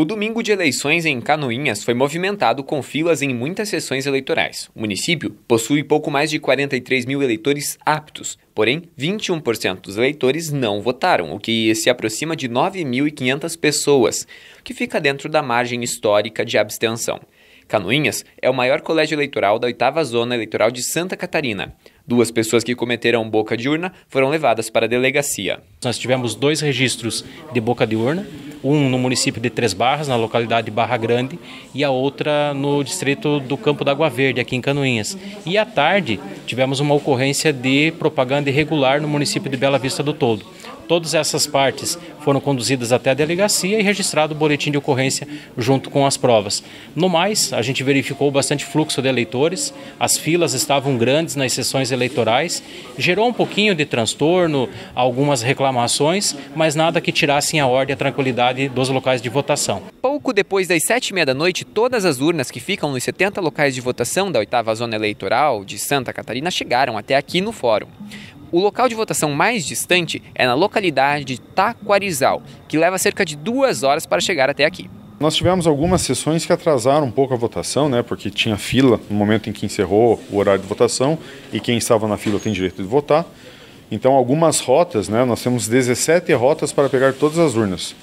O domingo de eleições em Canoinhas foi movimentado com filas em muitas sessões eleitorais. O município possui pouco mais de 43 mil eleitores aptos, porém 21% dos eleitores não votaram, o que se aproxima de 9.500 pessoas, que fica dentro da margem histórica de abstenção. Canoinhas é o maior colégio eleitoral da oitava zona eleitoral de Santa Catarina. Duas pessoas que cometeram boca de urna foram levadas para a delegacia. Nós tivemos dois registros de boca de urna, um no município de Três Barras, na localidade de Barra Grande, e a outra no distrito do Campo da Água Verde, aqui em Canoinhas. E à tarde tivemos uma ocorrência de propaganda irregular no município de Bela Vista do Todo. Todas essas partes foram conduzidas até a delegacia e registrado o boletim de ocorrência junto com as provas. No mais, a gente verificou bastante fluxo de eleitores, as filas estavam grandes nas sessões eleitorais, gerou um pouquinho de transtorno, algumas reclamações, mas nada que tirassem a ordem e a tranquilidade dos locais de votação. Pouco depois das sete e meia da noite, todas as urnas que ficam nos 70 locais de votação da oitava zona eleitoral de Santa Catarina chegaram até aqui no fórum. O local de votação mais distante é na localidade de Taquarizal, que leva cerca de duas horas para chegar até aqui. Nós tivemos algumas sessões que atrasaram um pouco a votação, né, porque tinha fila no momento em que encerrou o horário de votação e quem estava na fila tem direito de votar. Então, algumas rotas, né, nós temos 17 rotas para pegar todas as urnas.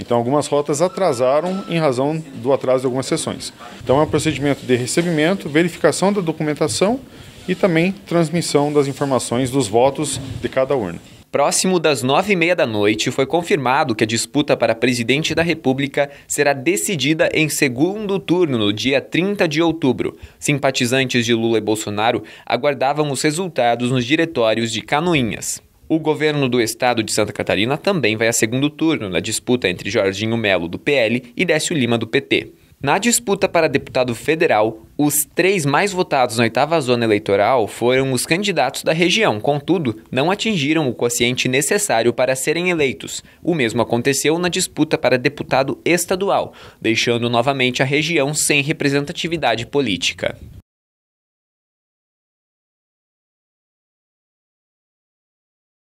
Então, algumas rotas atrasaram em razão do atraso de algumas sessões. Então, é um procedimento de recebimento, verificação da documentação e também transmissão das informações dos votos de cada urna. Próximo das nove e meia da noite, foi confirmado que a disputa para presidente da República será decidida em segundo turno no dia 30 de outubro. Simpatizantes de Lula e Bolsonaro aguardavam os resultados nos diretórios de Canoinhas. O governo do estado de Santa Catarina também vai a segundo turno na disputa entre Jorginho Melo, do PL, e Décio Lima, do PT. Na disputa para deputado federal, os três mais votados na oitava zona eleitoral foram os candidatos da região, contudo, não atingiram o quociente necessário para serem eleitos. O mesmo aconteceu na disputa para deputado estadual, deixando novamente a região sem representatividade política.